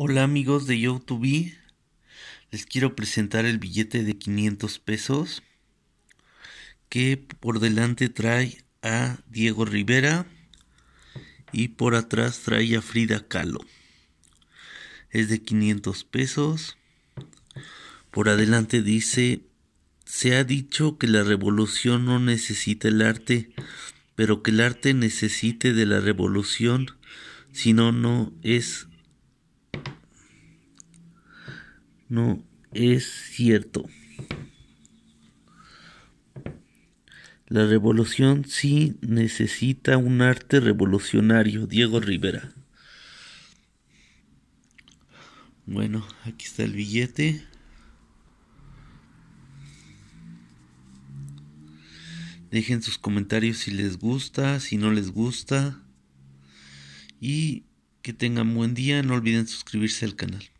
Hola amigos de YouTube, les quiero presentar el billete de 500 pesos que por delante trae a Diego Rivera y por atrás trae a Frida Kahlo. Es de 500 pesos. Por adelante dice, se ha dicho que la revolución no necesita el arte, pero que el arte necesite de la revolución, si no, no es no es cierto. La revolución sí necesita un arte revolucionario, Diego Rivera. Bueno, aquí está el billete. Dejen sus comentarios si les gusta, si no les gusta. Y que tengan buen día. No olviden suscribirse al canal.